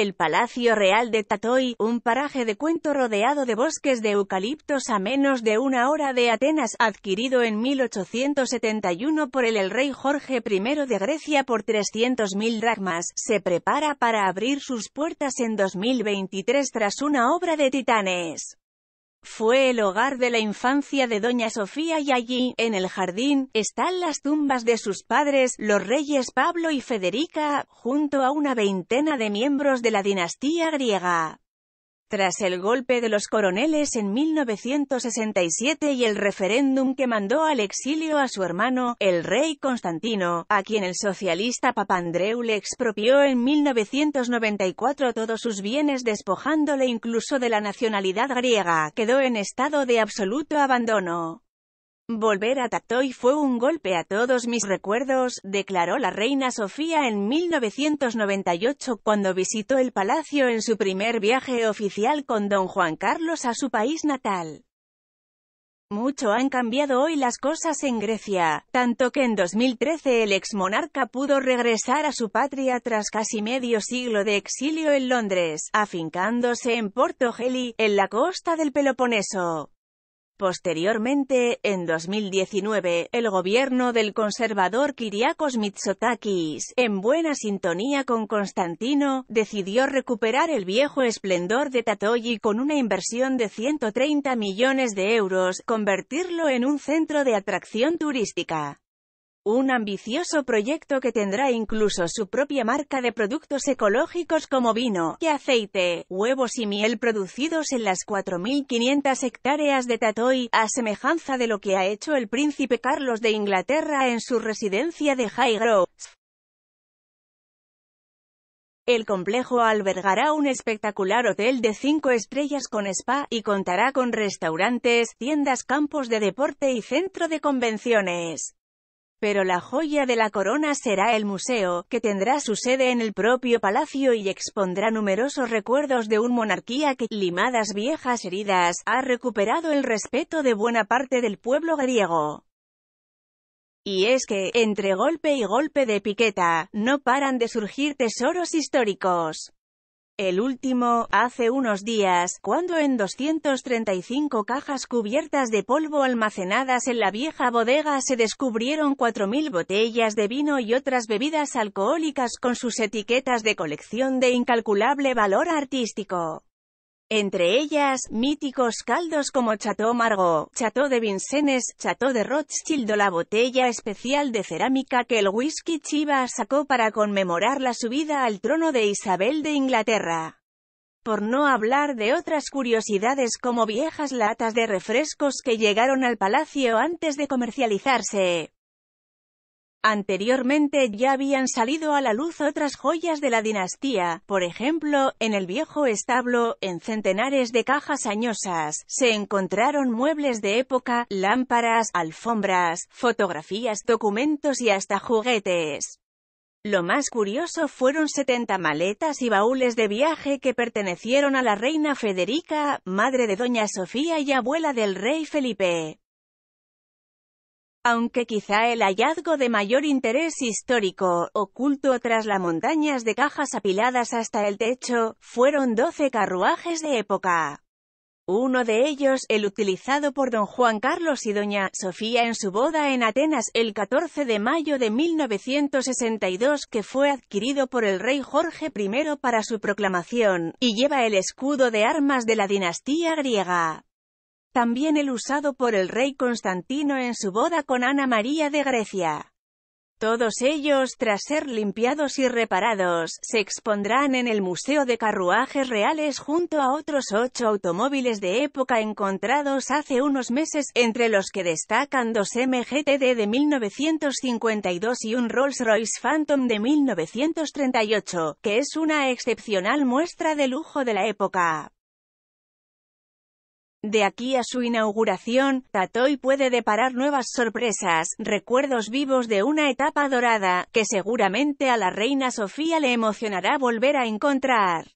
El Palacio Real de Tatoy, un paraje de cuento rodeado de bosques de eucaliptos a menos de una hora de Atenas, adquirido en 1871 por el, el rey Jorge I de Grecia por 300.000 dracmas, se prepara para abrir sus puertas en 2023 tras una obra de titanes fue el hogar de la infancia de Doña Sofía y allí, en el jardín, están las tumbas de sus padres, los reyes Pablo y Federica, junto a una veintena de miembros de la dinastía griega. Tras el golpe de los coroneles en 1967 y el referéndum que mandó al exilio a su hermano, el rey Constantino, a quien el socialista Papandreou le expropió en 1994 todos sus bienes despojándole incluso de la nacionalidad griega, quedó en estado de absoluto abandono. Volver a Tatoy fue un golpe a todos mis recuerdos, declaró la reina Sofía en 1998 cuando visitó el palacio en su primer viaje oficial con don Juan Carlos a su país natal. Mucho han cambiado hoy las cosas en Grecia, tanto que en 2013 el exmonarca pudo regresar a su patria tras casi medio siglo de exilio en Londres, afincándose en Porto Geli, en la costa del Peloponeso. Posteriormente, en 2019, el gobierno del conservador Kiriakos Mitsotakis, en buena sintonía con Constantino, decidió recuperar el viejo esplendor de Tatoyi con una inversión de 130 millones de euros, convertirlo en un centro de atracción turística. Un ambicioso proyecto que tendrá incluso su propia marca de productos ecológicos como vino, que aceite, huevos y miel producidos en las 4.500 hectáreas de Tatoy, a semejanza de lo que ha hecho el príncipe Carlos de Inglaterra en su residencia de Highgrove. El complejo albergará un espectacular hotel de 5 estrellas con spa, y contará con restaurantes, tiendas, campos de deporte y centro de convenciones. Pero la joya de la corona será el museo, que tendrá su sede en el propio palacio y expondrá numerosos recuerdos de una monarquía que, limadas viejas heridas, ha recuperado el respeto de buena parte del pueblo griego. Y es que, entre golpe y golpe de piqueta, no paran de surgir tesoros históricos. El último, hace unos días, cuando en 235 cajas cubiertas de polvo almacenadas en la vieja bodega se descubrieron 4.000 botellas de vino y otras bebidas alcohólicas con sus etiquetas de colección de incalculable valor artístico entre ellas, míticos caldos como Chateau Margaux, Chateau de Vincennes, Chateau de Rothschild o la botella especial de cerámica que el whisky Chivas sacó para conmemorar la subida al trono de Isabel de Inglaterra. Por no hablar de otras curiosidades como viejas latas de refrescos que llegaron al palacio antes de comercializarse. Anteriormente ya habían salido a la luz otras joyas de la dinastía, por ejemplo, en el viejo establo, en centenares de cajas añosas, se encontraron muebles de época, lámparas, alfombras, fotografías, documentos y hasta juguetes. Lo más curioso fueron 70 maletas y baúles de viaje que pertenecieron a la reina Federica, madre de doña Sofía y abuela del rey Felipe aunque quizá el hallazgo de mayor interés histórico, oculto tras las montañas de cajas apiladas hasta el techo, fueron doce carruajes de época. Uno de ellos, el utilizado por don Juan Carlos y doña Sofía en su boda en Atenas el 14 de mayo de 1962, que fue adquirido por el rey Jorge I para su proclamación, y lleva el escudo de armas de la dinastía griega también el usado por el rey Constantino en su boda con Ana María de Grecia. Todos ellos, tras ser limpiados y reparados, se expondrán en el Museo de Carruajes Reales junto a otros ocho automóviles de época encontrados hace unos meses, entre los que destacan dos MGTD de 1952 y un Rolls-Royce Phantom de 1938, que es una excepcional muestra de lujo de la época. De aquí a su inauguración, Tatoy puede deparar nuevas sorpresas, recuerdos vivos de una etapa dorada, que seguramente a la reina Sofía le emocionará volver a encontrar.